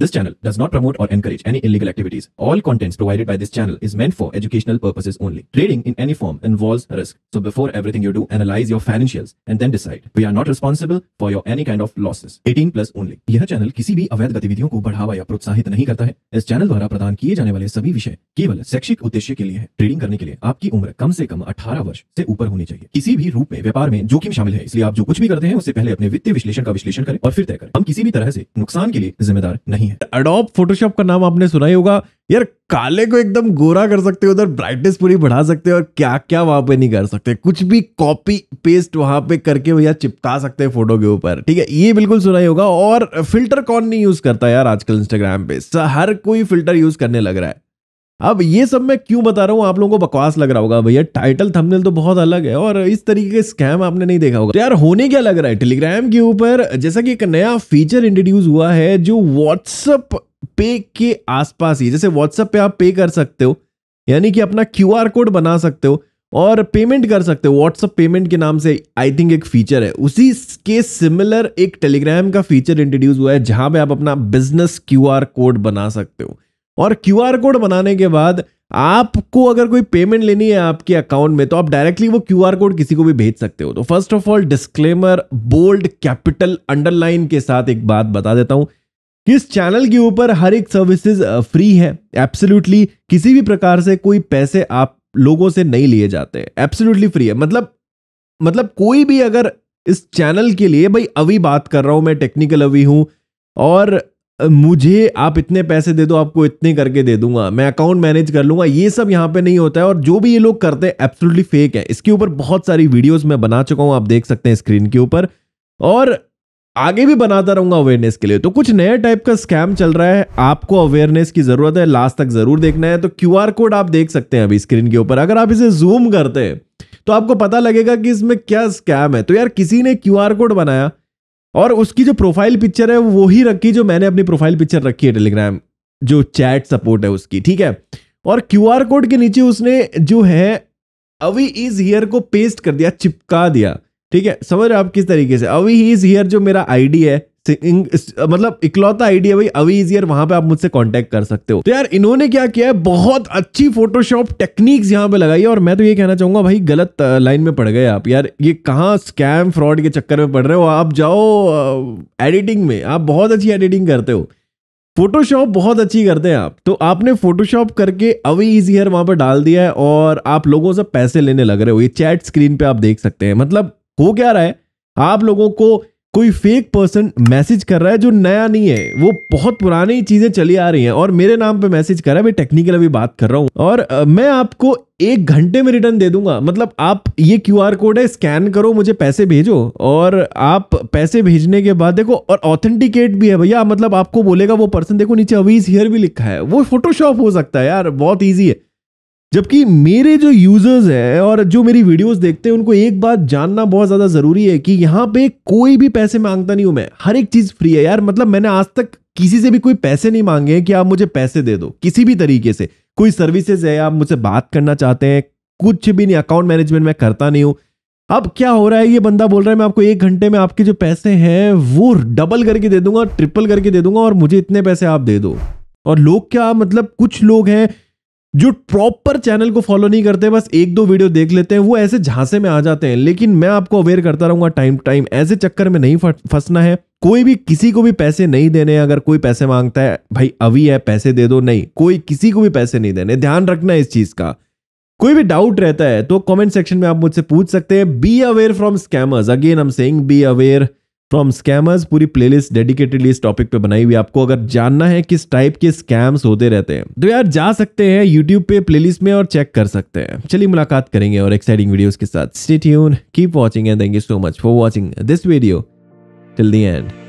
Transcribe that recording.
This channel does not promote or encourage any illegal activities. All contents provided by this channel is meant for educational purposes only. Trading in any form involves risk. So before everything you do, analyze your financials and then decide. We are not responsible for your any kind of losses. 18 plus only. यह channel किसी भी अवैध गतिविधियों को बढ़ावा या प्रोत्साहित नहीं करता है इस चैनल द्वारा प्रदान किए जाने वाले सभी विषय केवल शैक्षिक उद्देश्य के लिए है ट्रेडिंग करने के लिए आपकी उम्र कम से कम 18 वर्ष से ऊपर होनी चाहिए किसी भी रूप में व्यापार में जोखिम शामिल है इसलिए आप जो कुछ भी करते हैं उससे पहले अपने वित्तीय विश्लेषण का विश्लेषण करें और फिर तय करें हम किसी भी तरह से नुकसान के लिए जिम्मेदार नहीं है अडोप फोटोशॉप का नाम आपने सुना ही होगा यार काले को एकदम गोरा कर सकते हो उधर ब्राइटनेस पूरी बढ़ा सकते हो और क्या क्या वहां पे नहीं कर सकते कुछ भी कॉपी पेस्ट वहां पे करके भैया चिपका सकते हैं फोटो के ऊपर ठीक है ये बिल्कुल सुना ही होगा और फिल्टर कौन नहीं यूज करता यार आजकल इंस्टाग्राम पे हर कोई फिल्टर यूज करने लग रहा है अब हाँ ये सब मैं क्यों बता रहा हूँ आप लोगों को बकवास लग रहा होगा भैया टाइटल थंबनेल तो बहुत अलग है और इस तरीके के स्कैम आपने नहीं देखा होगा तो यार होने क्या लग रहा है टेलीग्राम के ऊपर जैसा कि एक नया फीचर इंट्रोड्यूस हुआ है जो व्हाट्सअप पे के आसपास ही जैसे व्हाट्सअप पे आप पे कर सकते हो यानी कि अपना क्यू कोड बना सकते हो और पेमेंट कर सकते हो व्हाट्सअप पेमेंट के नाम से आई थिंक एक फीचर है उसी के सिमिलर एक टेलीग्राम का फीचर इंट्रोड्यूस हुआ है जहां पे आप अपना बिजनेस क्यू कोड बना सकते हो और क्यू कोड बनाने के बाद आपको अगर कोई पेमेंट लेनी है आपके अकाउंट में तो आप डायरेक्टली वो क्यू कोड किसी को भी भेज सकते हो तो first of all disclaimer bold capital underline के साथ एक बात बता देता हूं कि इस चैनल के ऊपर हर एक सर्विसेज फ्री है एब्सोल्युटली किसी भी प्रकार से कोई पैसे आप लोगों से नहीं लिए जाते हैं एब्सोल्युटली फ्री है मतलब मतलब कोई भी अगर इस चैनल के लिए भाई अभी बात कर रहा हूं मैं टेक्निकल अभी हूं और मुझे आप इतने पैसे दे दो आपको इतने करके दे दूंगा मैं अकाउंट मैनेज कर लूंगा ये सब यहाँ पे नहीं होता है और जो भी ये लोग करते हैं एब्सोल्युटली फेक है इसके ऊपर बहुत सारी वीडियोस मैं बना चुका हूँ आप देख सकते हैं स्क्रीन के ऊपर और आगे भी बनाता रहूंगा अवेयरनेस के लिए तो कुछ नया टाइप का स्कैम चल रहा है आपको अवेयरनेस की जरूरत है लास्ट तक जरूर देखना है तो क्यू कोड आप देख सकते हैं अभी स्क्रीन के ऊपर अगर आप इसे जूम करते हैं तो आपको पता लगेगा कि इसमें क्या स्कैम है तो यार किसी ने क्यू कोड बनाया और उसकी जो प्रोफाइल पिक्चर है वो ही रखी जो मैंने अपनी प्रोफाइल पिक्चर रखी है टेलीग्राम जो चैट सपोर्ट है उसकी ठीक है और क्यू कोड के नीचे उसने जो है अवी इज हियर को पेस्ट कर दिया चिपका दिया ठीक है समझ रहे आप किस तरीके से अवी ही इज हियर जो मेरा आईडी है थिंग मतलब इकलौता आइडिया भाई इज ईयर वहां पे आप मुझसे कांटेक्ट कर सकते हो तो यार इन्होंने क्या किया है बहुत अच्छी फोटोशॉप टेक्निक्स यहाँ पे लगाई है और मैं तो ये कहना चाहूंगा भाई गलत लाइन में पड़ गए आप यार ये कहाँ स्कैम फ्रॉड के चक्कर में पड़ रहे हो आप जाओ एडिटिंग में आप बहुत अच्छी एडिटिंग करते हो फोटोशॉप बहुत अच्छी करते हैं आप तो आपने फोटोशॉप करके अवे इजियर वहां पर डाल दिया है और आप लोगों से पैसे लेने लग रहे हो ये चैट स्क्रीन पे आप देख सकते हैं मतलब हो क्या रहा है आप लोगों को कोई फेक पर्सन मैसेज कर रहा है जो नया नहीं है वो बहुत पुरानी चीजें चली आ रही हैं और मेरे नाम पे मैसेज कर रहा है मैं टेक्निकल अभी बात कर रहा हूँ और मैं आपको एक घंटे में रिटर्न दे दूंगा मतलब आप ये क्यू आर कोड है स्कैन करो मुझे पैसे भेजो और आप पैसे भेजने के बाद देखो और ऑथेंटिकेट भी है भैया मतलब आपको बोलेगा वो पर्सन देखो नीचे अवीज हियर भी लिखा है वो फोटोशॉप हो सकता है यार बहुत ईजी है जबकि मेरे जो यूज़र्स हैं और जो मेरी वीडियोस देखते हैं उनको एक बात जानना बहुत ज़्यादा ज़रूरी है कि यहाँ पे कोई भी पैसे मांगता नहीं हूं मैं हर एक चीज़ फ्री है यार मतलब मैंने आज तक किसी से भी कोई पैसे नहीं मांगे कि आप मुझे पैसे दे दो किसी भी तरीके से कोई सर्विसेज है आप मुझसे बात करना चाहते हैं कुछ भी नहीं अकाउंट मैनेजमेंट में करता नहीं हूँ अब क्या हो रहा है ये बंदा बोल रहा है मैं आपको एक घंटे में आपके जो पैसे हैं वो डबल करके दे दूंगा ट्रिपल करके दे दूंगा और मुझे इतने पैसे आप दे दो और लोग क्या मतलब कुछ लोग हैं जो प्रॉपर चैनल को फॉलो नहीं करते बस एक दो वीडियो देख लेते हैं वो ऐसे झांसे में आ जाते हैं लेकिन मैं आपको अवेयर करता रहूंगा टाइम टाइम ऐसे चक्कर में नहीं फंसना है कोई भी किसी को भी पैसे नहीं देने अगर कोई पैसे मांगता है भाई अभी है पैसे दे दो नहीं कोई किसी को भी पैसे नहीं देने ध्यान रखना इस चीज का कोई भी डाउट रहता है तो कमेंट सेक्शन में आप मुझसे पूछ सकते हैं be aware from scammers again I am saying be aware from scammers पूरी प्लेलिस्ट डेडिकेटेडली इस टॉपिक पे बनाई हुई आपको अगर जानना है किस टाइप के स्कैम्स होते रहते हैं तो यार जा सकते हैं यूट्यूब पे प्लेलिस्ट में और चेक कर सकते हैं चलिए मुलाकात करेंगे और एक्साइटिंग वीडियोस के साथ stay tune keep watching and thank you so much for watching this video till the and